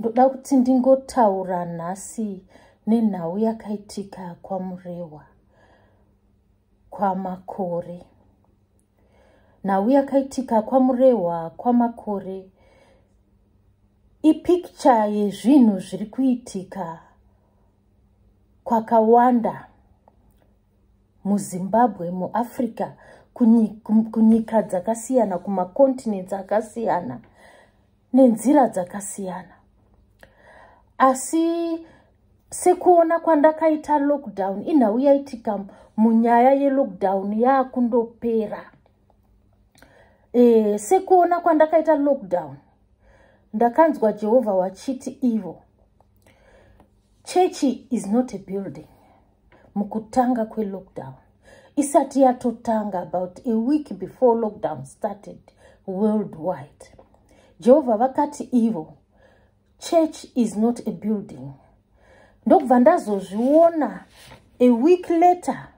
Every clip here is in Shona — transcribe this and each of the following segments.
ndoda kuti ndingotaura nhasi nenhau yakaitika kwamurehwa kwamakore nhau yakaitika kwamurehwa kwamakore ipikcha yezvinhu zviri kuitika kwakawanda muzimbabwe muafrica kunyika dzakasiyana kumakontinenti akasiyana nenzira dzakasiyana asi sekuona kwandakaita lockdown inhau yaitika munyaya yelockdown yaakundopera e, sekuona kwandakaita lockdown ndakanzwa jehovha wachiti ivo chechi is not a building mukutanga kwelockdown isati yatotanga about a week before lockdown started world wide jehovha vakati ivo church is not a building ndokubva ndazozviona a week later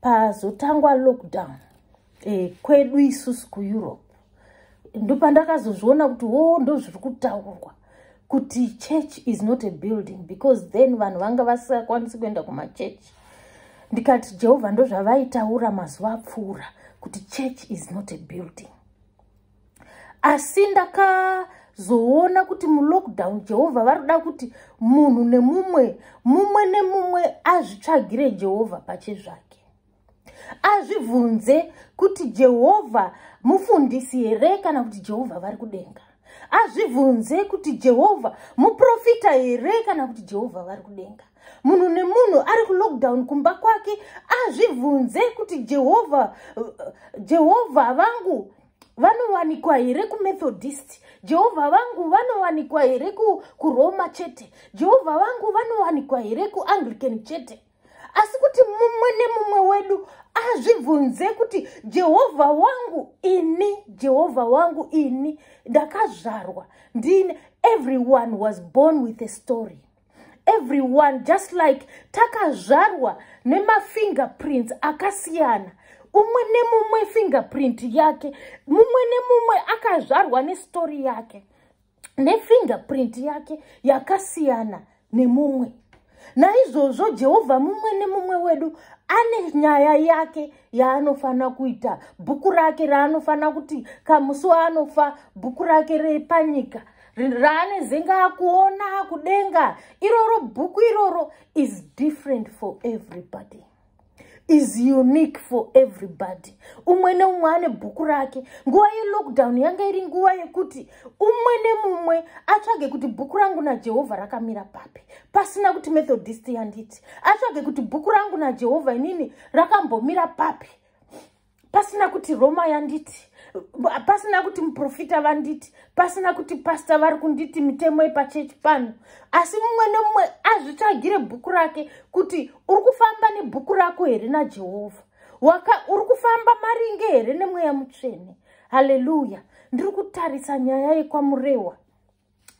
pazotangwa lockdown e, kwedu isusu kueurope ndopandakazozviona kuti hoo oh, ndozviri kutaurwa kuti church is not a building because then vanhu vanga vasingakwanisi kuenda kumachurch ndikati jehovha ndozvavaitaura mazuva apfuura kuti church is not a building asi ndaka zoona kuti mulockdown jehovha varida kuti munhu nemumwe mumwe nemumwe azvitsvagire jehovha pache zvake azvibvunze kuti jehovha mufundisi here kana kuti jehovha vari kudenga azvibvunze kuti jehovha muprofita here kana kuti jehovha vari kudenga munhu nemunhu ari kulockdown kumba kwake azvibvunze kuti jehovha jehovha vangu vanowanikwa here kumethodist jehovha vangu vanowanikwa here kuroma chete jehovha vangu vanowanikwa here kuanglican chete asi kuti mumwe nemumwe wedu azvibvunze kuti jehovha wangu ini jehovha wangu ini ndakazvarwa ndine everyone was born with a story everyone just like takazvarwa nemafingerprints akasiyana umwe nemumwe fingerprint yake mumwe nemumwe akazvarwa nestori yake nefingerprint yake yakasiyana nemumwe naizvozvo jehovha mumwe nemumwe wedu ane nyaya yake yaanofanira kuita bhuku rake raanofanira kuti kamusi waanofa bhuku rake repanyika raane zenge akuona kudenga iroro bhuku iroro is different for everybody is unique for everybody umwe neumwe ane bhuku rake nguva yelockdown yanga iri nguva yekuti umwe nemumwe atsvage kuti bhuku rangu najehovha rakamira papi pasina kuti methodist yanditi atsvage kuti bhuku rangu najehovha inini rakambomira papi pasina kuti roma yanditi pasina kuti muprofita vanditi pasina kuti pasta vari kunditi mitemo yepachechi pano asi mumwe nomumwe azvitsvagire bhuku rake kuti uri kufamba nebhuku rako here najehovha waka uri kufamba maringe here nemweya mutsvene haleluya ndiri kutarisa nyaya yekwamurehwa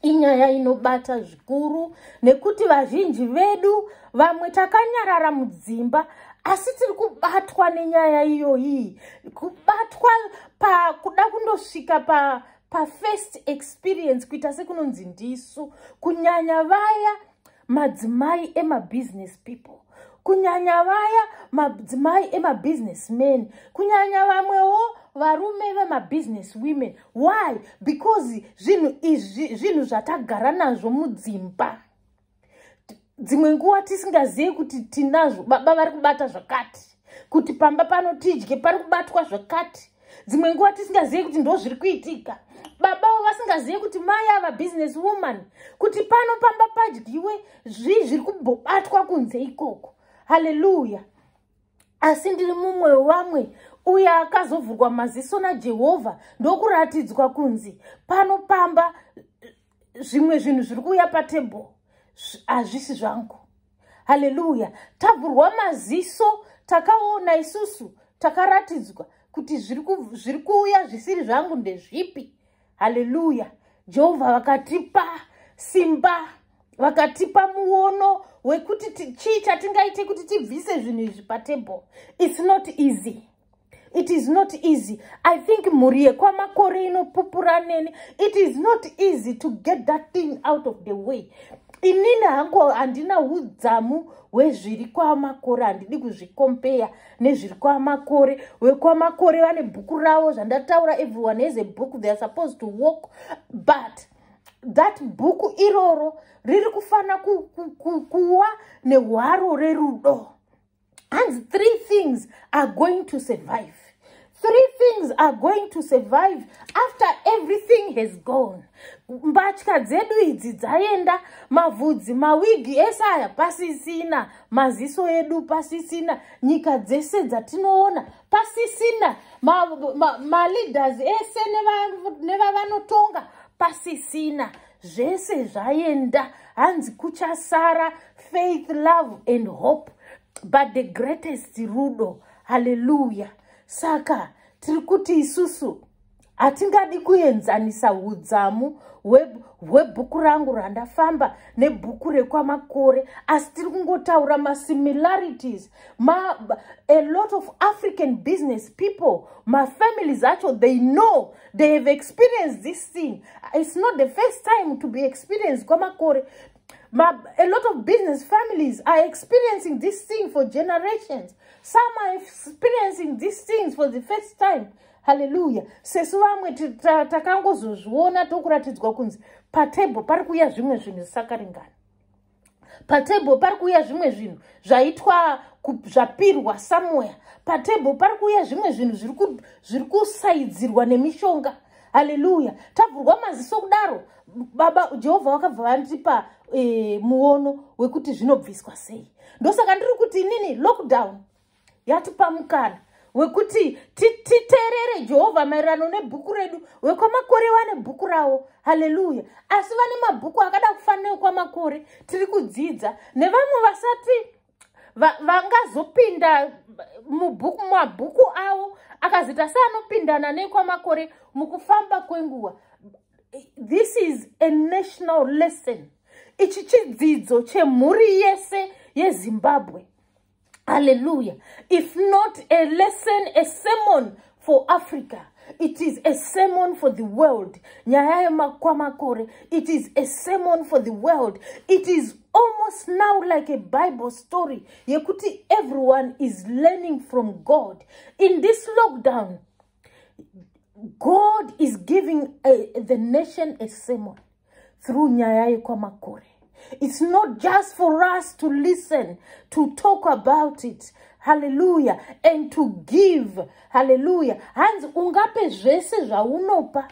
inyaya inobata zvikuru nekuti vazhinji vedu vamwe takanyarara mudzimba asi tiri kubatwa nenyaya iyoyi kubatwa pakuda kundosvika pafirst pa experience kuita sekunonzi ndisu kunyanya vaya madzimai emabusiness people kunyanya vaya madzimai emabusiness men kunyanya vamwewo varume vemabusiness women why because zvinhu izvi zvinhu zvatagara nazvo mudzimba dzimwe nguva tisingazivi kuti tinazvo baba vari kubata zvakati kuti pamba pano tidye pari kubatwa zvakati dzimwe nguva tisingazivi kuti ndo zviri kuitika babavo vasingazivi kuti mai ava business woman kuti pano pamba padyiwe zvii zviri kubobatwa kunze ikoko haleluya asi ndiri mumwe wamwe uye akazovhurwa maziso najehovha ndokuratidzwa kunzi pano pamba zvimwe zvinhu zviri kuuya patebhle hazvisi zvangu haleluya tavhurwa maziso takaona isusu takaratidzwa kuti zviri kuuya zvisiri zvangu ndezvipi haleluya jehovha vakatipa simba vakatipa muono wekuti chii chatingaite kuti tibvise zvinhu izvi patebhle its not easy it is not easy i think mhuri yekwamakore inopupura neni it is not easy to get that thing out of the way inini hango handina udzamu hwezviri kwamakore handidi kuzvikompeya nezviri kwamakore wekwamakore vane bhuku ravo zvandataura everyone has a book theyare supposed to walk but that bhuku iroro riri kufanira ku, ku, ku, kuwa nehwaro rerudo hanzi three things are going to survive three things are going to survive after everything has gone mbatya dzedu idzi dzaenda mavhudzi mawigi ese aya pasisina maziso edu pasisina nyika dzese dzatinoona pasisina maleaders ma, ma ese nevavanotonga neva pasisina zvese zvaenda hanzi kuchasara faith love and hope but the greatest rudo halleluya saka tiri kuti isusu hatingadi kuenzanisa udzamu hwebhuku rangu randafamba nebhuku rekwamakore asi tiri kungotaura masimilarities ma, a lot of african business people mafamilies acho they know they have experienced this thing its not the first time to be experienced kwamakore a lot of business families are experiencing this thing for generations some are experiencing these things for the first time halleluya sesu vamwe takangozozviona tokuratidzwa kunzi patebho pari kuuya zvimwe zvinhu zvisakaringana patebho pari kuuya zvimwe zvinhu zvaitwa zvapirwa samoya patebho pari kuuya zvimwe zvinhu zviri kusaidzirwa nemishonga haleluya tabvurwa maziso kudaro baba jehovha vakabva vandipa e, eh, muono wekuti zvinobviswa sei ndosaka ndiri kuti inini lockdown yatipa mukana wekuti titeerere jehovha maererano nebhuku redu vekwamakore vane bhuku ravo haleluya asi vane mabhuku akada kufanira kwamakore tiri kudzidza nevamwe vasati vangazopinda mabhuku avo akazoita seanopindana nekwamakore mukufamba kwenguva this is anational lesson ichi chidzidzo chemhuri yese yezimbabwe ye Hallelujah. If not a lesson, a sermon for Africa. It is a sermon for the world. It is a sermon for the world. It is almost now like a Bible story. Yekuti, everyone is learning from God. In this lockdown, God is giving a, eh, the nation a sermon through Nyayaye Kwamakore. It's not just for us to listen, to talk about it. Hallelujah. And to give. Hallelujah. Hanzi ungape zvese zvaunopa.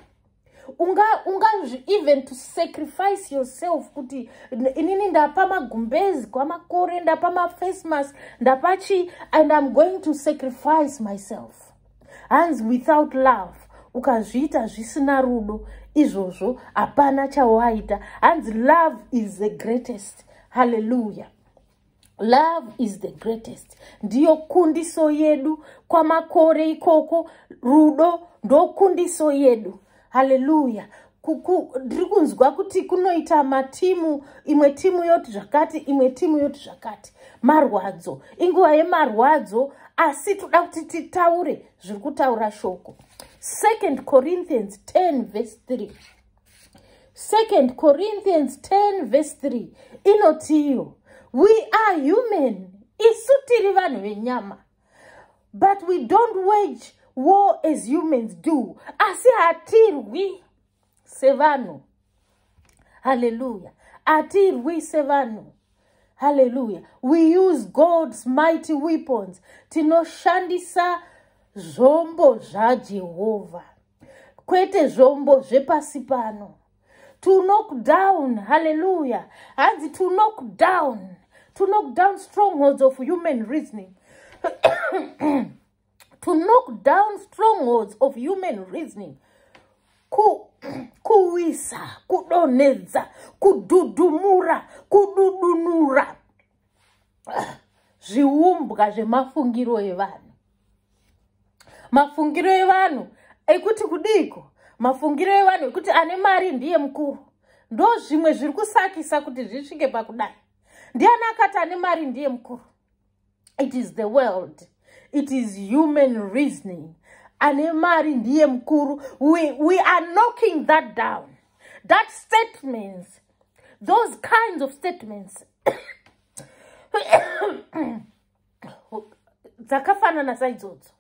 Unga unga even to sacrifice yourself kuti inini ndapa magumbezi kwamakore ndapa face mask ndapachi and I'm going to sacrifice myself. Hands without love ukazviita zvisina rudo izvozvo hapana chawaita hanzi love is the greatest halleluya love is the greatest ndiyo kundiso yedu kwamakore ikoko rudo ndokundiso yedu haleluya ndiri kunzwa kuti kunoita matimu imwe timu yoti zvakati imwe timu yoti zvakati marwadzo inguva yemarwadzo asi toda kuti titaure zviri kutaura shoko 2nd corinthians 10 verse 3 2nd corinthians 10 verse 3 inotiyo we are human isu tiri vanhu venyama but we don't wage war as humans do asi hatirwi sevanhu haleluya hatirwi sevanhu haleluya we use god's mighty weapons tinoshandisa you know, zvombo zvajehovha kwete zvombo zvepasi pano to knock down haleluya hanzi to knock down to knock down strongholds of human reasoning to knock down strongholds of human reasoning kuwisa kudonhedza kudhudhumura kududunura zviumbwa zvemafungiro evanhu mafungiro evanhu ekuti kudiko mafungiro evanhu ekuti ane mari ndiye mukuru ndo zvimwe zviri kusakisa kuti zvisvike pakudai ndiani akati ane mari ndiye mukuru it is the world it is human reasoning ane mari ndiye mukuru we, we are knocking that down that statements those kinds of statements dzakafanana saidzodzo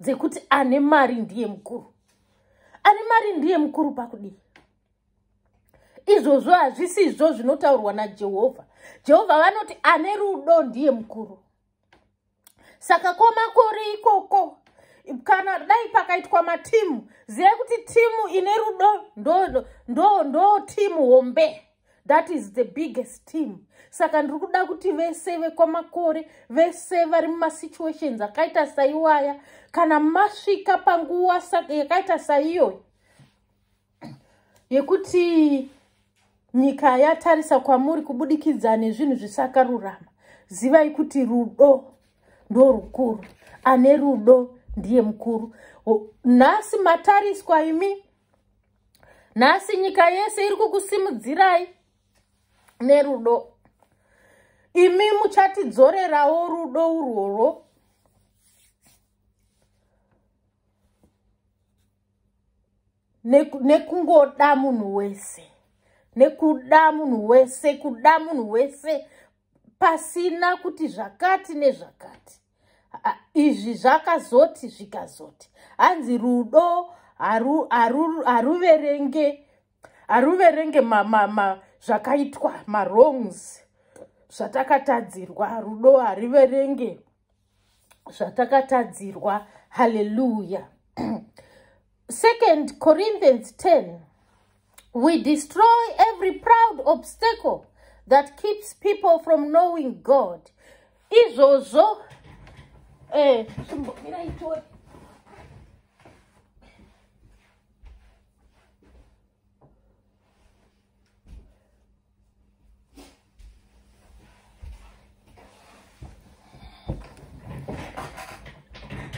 dzekuti ane mari ndiye mukuru ane mari ndiye mukuru pakudii izvozvo hazvisizvo zvinotaurwa najehovha jehovha vanoti ane rudo ndiye mukuru saka kwamakore ikoko kana dai pakaitwa matimu zivai kuti timu ine rudo ndo, ndo, ndo timu hombe that is the biggest team saka ndiri kuda kuti vese vekwamakore vese vari mumasituations akaita saiwaya kana masvika panguva yakaita saiyoyo yekuti nyika yatarisa kwamuri kubudikidza nezvinhu zvisakarurama zivai kuti rudo ndo rukuru ane rudo ndiye mukuru nhasi matariswa imi nhasi nyika yese iri kukusimudzirai nerudo imi muchatidzorerawo rudo urworwo nekungoda munhu wese nekuda munhu wese kuda munhu wese pasina kuti zvakati nezvakati izvi zvakazoti zvikazoti hanzi rudo haruverenge haru, haru haruverenge mamama ma, zvakaitwa marongs zvatakatadzirwa rudo hariverenge zvatakatadzirwa haleluya second corinthians 10 we destroy every proud obstacle that keeps people from knowing god izvozvo eh,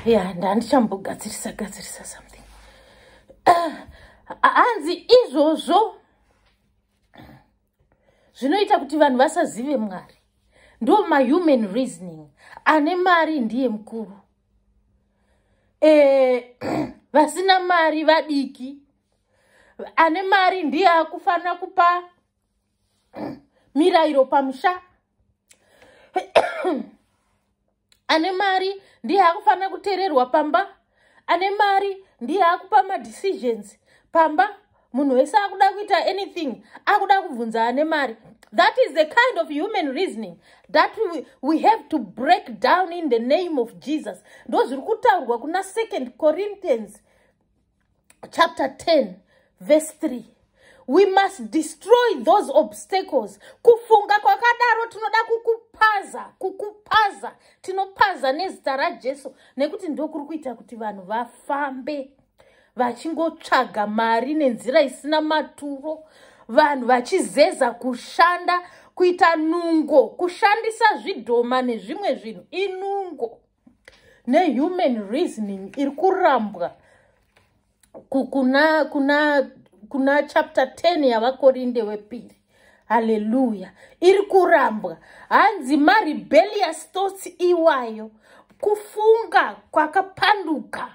ya ndandichambogadzirisa gadzirisa something ah, hanzi uh, izvozvo zvinoita kuti vanhu vasazive mwari ndo mahuman reasoning ane mari ndiye mukuru e, vasina mari vadiki ane mari ndiye akufanira kupa mirayiro pamusha ane mari ndiye akufanira kutererwa pamba ane mari ndiye akupa madecisions pamba munhu wese akuda kuita anything akuda kubvunza ane mari that is the kind of human reasoning that we, we have to break down in the name of jesus ndo zviri kutaurwa kuna second corinthians chapter 10 verse 3 we must destroy those obstacles kufunga kwakadaro tinoda kukupaza kukupaza tinopaza nezita rajesu nekuti ndokuri kuita kuti vanhu vafambe vachingotsvaga mari nenzira isina maturo vanhu vachizeza kushanda kuita nungo kushandisa zvidhoma nezvimwe zvinhu inungo nehuman reasoning iri kurambwa kuna kuna kuna chapta 10 yavakorinde wepiri haleluya iri kurambwa hanzi marebellious thoughts iwayo kufunga kwakapanduka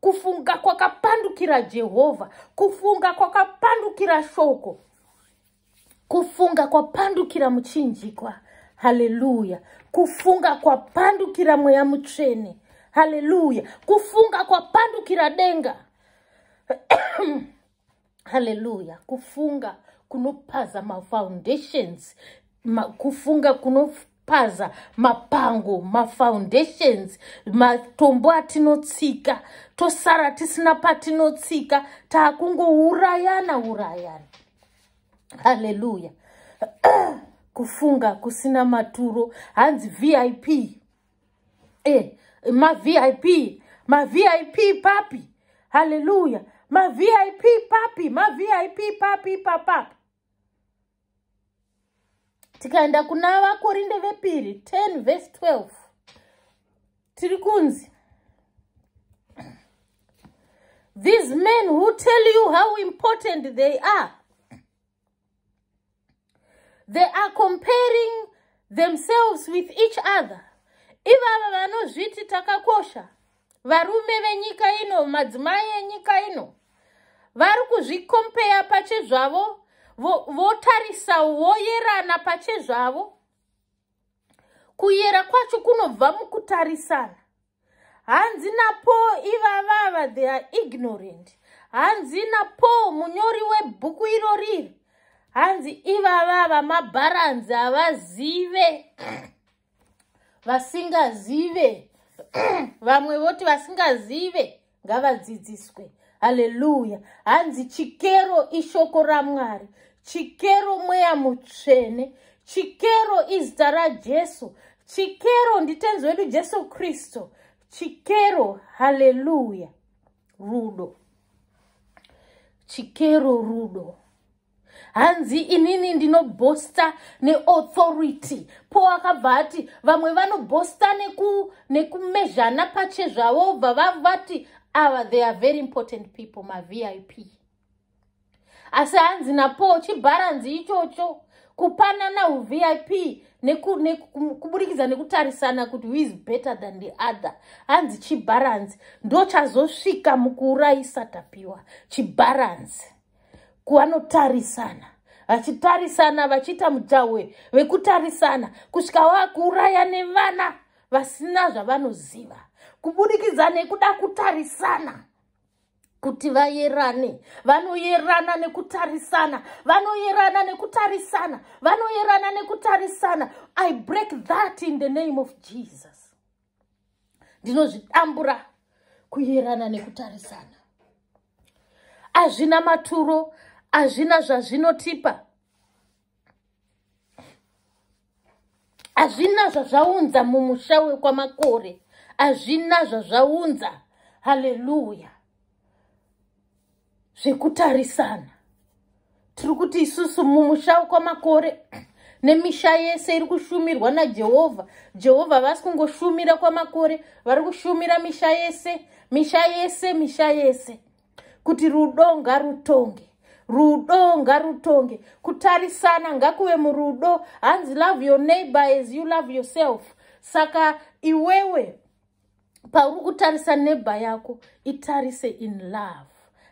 kufunga kwakapandukira jehovha kufunga kwakapandukira shoko kufunga kwapandukira muchinjikwa haleluya kufunga kwapandukira mweya mutsvene haleluya kufunga kwapandukira denga haleluya kufunga kunopaza mafoundations ma, kufunga kunopaza mapango mafoundations matombo atinotsika tosara tisina patinotsika taakungourayana urayana haleluya kufunga kusina maturo hanzi vip e eh, mavip mavip papi haleluya mavip papi mavip papi ipapapa tikaenda kuna vakorinde vepiri 10 vese 12 tiri kunzi these men who tell you how important they are they are comparing themselves with each other ivava vanozviti takakosha varume venyika ino madzimai enyika ino vari kuzvikompeya pachezvavo votarisa voyerana pachezvavo kuyera kwacho kunobva mukutarisana hanzi napo ivavava they are ignorant hanzi napo munyori webhuku iroriri hanzi ivavava mabharanzi havazive vasingazive vamwe voti vasingazive ngavadzidziswe haleluya hanzi chikero ishoko ramwari chikero mweya mutsvene chikero izita rajesu chikero nditenzi wedu jesu kristu chikero haleluya rudo chikero rudo hanzi inini ndinobhosta neauthority po akabva ati vamwe vanobhosta nekumezhana neku pache zvavobva vavati ava they are very important people mavip asi hanzi napo chibharanzi ichocho kupanana uvip kuburikidza nekutarisana kuti who is better than the other hanzi chibharanzi ndochazosvika mukuurayisa tapiwa chibharanzi kuvanotarisana vachitarisana vachiita mujawe wekutarisana kusvika wakuuraya nevana vasina zvavanoziva kubudikidza nekuda kutarisana kuti vayerane vanoyerana nekutarisana vanoyerana nekutarisana vanoyerana nekutarisana i break that in the name of jesus ndinozvidambura kuyerana nekutarisana hazvina maturo hazvina zvazvinotipa hazvina zvazvaunza mumusha wekwamakore hazvina zvazvaunza haleluya zvekutarisana tiri kuti isusu mumusha wekwamakore nemisha yese iri kushumirwa najehovha jehovha vasi kungoshumira kwamakore vari kushumira misha yese misha yese misha yese kuti rudonga rutonge rudo ngarutonge kutarisana ngakuve murudo hanzi love your neighbor as you love yourself saka iwewe pauri kutarisa neighbor yako itarise in love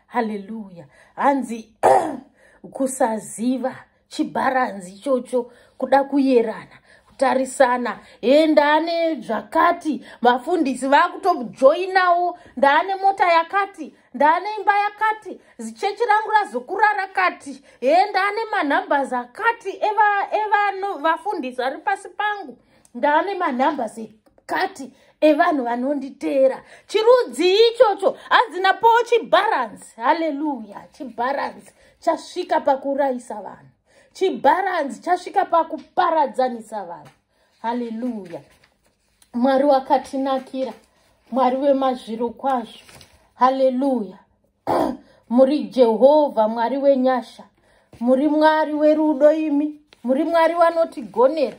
haleluya hanzi kusaziva chibharanzi ichocho kuda kuyerana kutarisana he ndaane zvakati vafundisi vaakutojoinawo ndaane mota yakati ndaane imba yakati zichechi rangu razokura rakati he ndaane manhambazi akati evavafundisi eva, ari pasi pangu ndaane manhambazi ekati evanhu vanonditeera chirudzi ichocho hadzina po chibharanzi haleluya chibharanzi chasvika pakurayisa vanhu chibharanzi chasvika pakuparadzanisa vanhu haleluya mwari wakatinakira mwari wemazviro kwazvo haleluya muri jehovha mwari wenyasha muri mwari werudo imi muri mwari wanotigonera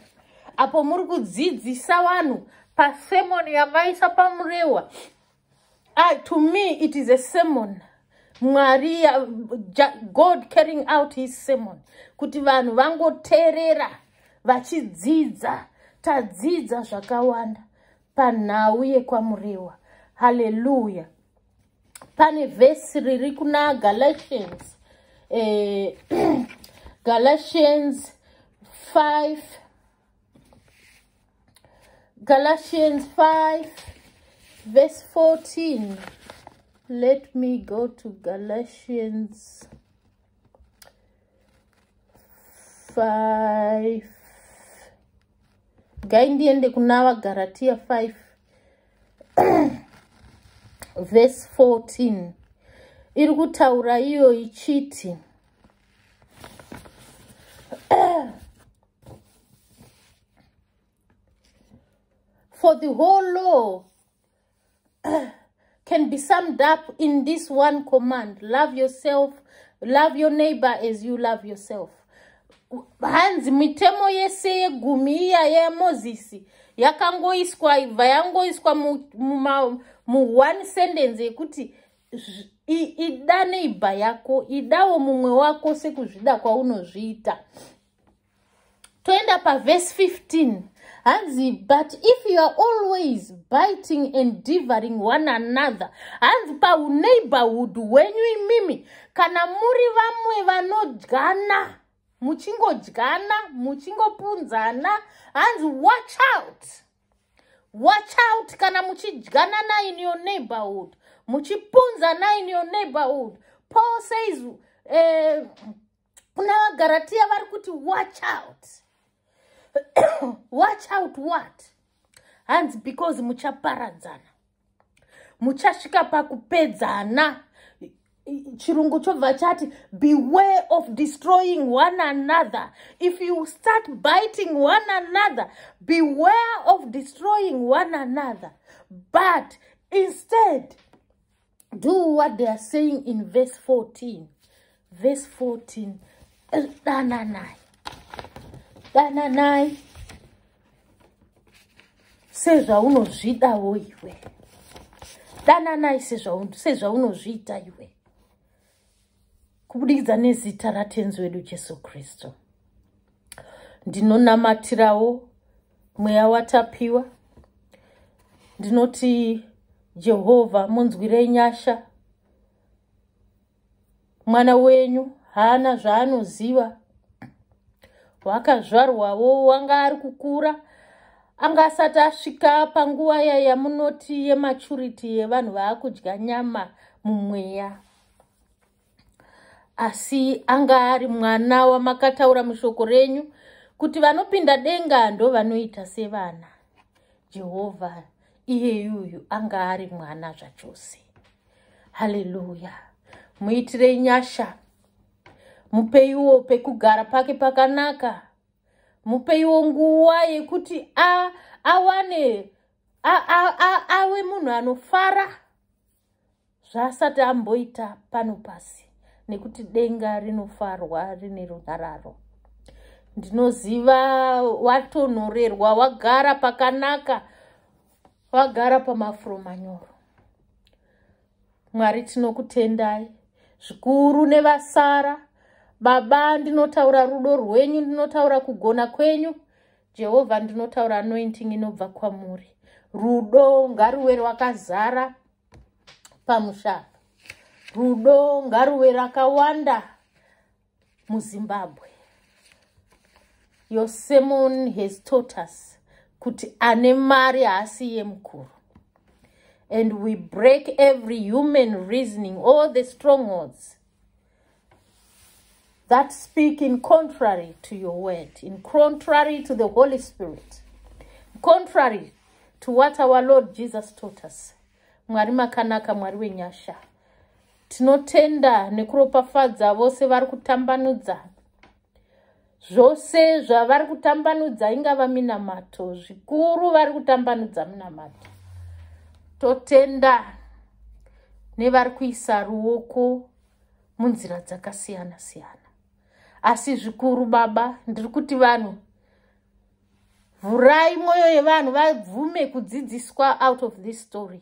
apo muri kudzidzisa vanhu pasemoni yamaisa pamurehwa i ah, to me it is a semon mwari god carrying out his semon kuti vanhu vangoteerera vachidzidza tadzidza zvakawanda panhau yekwamurehwa haleluya pane vhesi riri kuna galatians eh, galatians 5 galatians 5 vhesi 14 let me go to galatians 5 gai ndiende kuna vagaratiya 5 vhesi 14 iri kutaura iyo ichiti for the whole law can be summed up in this one command love yourself love your neighbor as you love yourself hanzi mitemo yese yegumi iyaya yamozisi yakangoiswa ibva yangoiswa muone sendenzi yekuti ida neibha yako idawo mumwe wako sekuzvida kwaunozviita toenda pavhesi 15 hanzi but if youare always biting and divering one another hanzi pauneighborhood wenyu imimi kana muri vamwe vanodyana muchingodyana muchingopunzana hanzi watch out watch out kana muchidyana na in your neighborhood muchipunza na in your neighborhood paul says eh, kuna eh, vagaratiya vari kuti watch out watch out what hanzi because muchaparadzana muchasvika pakupedzana chirungu chobva chati beware of destroying one another if you start biting one another beware of destroying one another but instead do what they are saying in verse 14 verse 14 eh, dananai dananai sezvaunozvidawo iwe dananai sezvaunozviita iwe kubudikidza nezita ratenzi wedu jesu kristu ndinonamatirawo mweya watapiwa ndinoti jehovha munzwirei nyasha mwana wenyu haana zvaanoziva wakazvarwawo wanga ari kukura anga asati asvika panguva yayamunoti yemachuriti yevanhu vaakudya nyama mumweya asi anga ari mwana wamakataura mushoko renyu kuti vanopinda denga ndo vanoita sevana jehovha iyeyuyu anga ari mwana zvachose haleluya muitirei nyasha mupeiwo pekugara pake pakanaka mupeiwo nguva yekuti awane awe munhu anofara zvaasati amboita pano pasi nekuti denga rinofarwa rine runhararo ndinoziva watonhorerwa wagara pakanaka wagara pamafuro manyoro mwari tinokutendai zvikuru nevasara baba ndinotaura rudo rwenyu ndinotaura kugona kwenyu jehovha ndinotaura anointing inobva kwamuri rudo ngaruwe rwakazara pamusha rudo ngaruve rakawanda muzimbabwe your semon has taught us kuti ane mari haasi yemukuru and we break every human reasoning all the strongholds that speak in contrary to your word in contrary to the holy spirit contrary to what our lord jesus taught us mwari makanaka mwari wenyasha tinotenda nekuropafadza vose vari kutambanudza zvose zvavari kutambanudza ingava minamato zvikuru vari kutambanudza minamato totenda nevari kuisa ruoko munzira dzakasiyana siyana asi zvikuru baba ndiri kuti vanhu vhurai mwoyo yevanhu vabvume kudzidziswa out of this story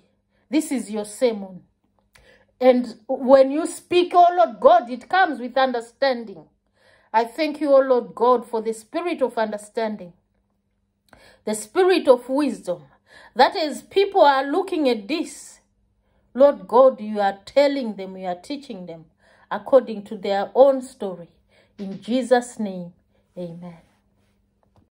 this is your semon And when you speak, oh Lord God, it comes with understanding. I thank you, oh Lord God, for the spirit of understanding, the spirit of wisdom. That is, people are looking at this. Lord God, you are telling them, you are teaching them according to their own story. In Jesus' name, amen.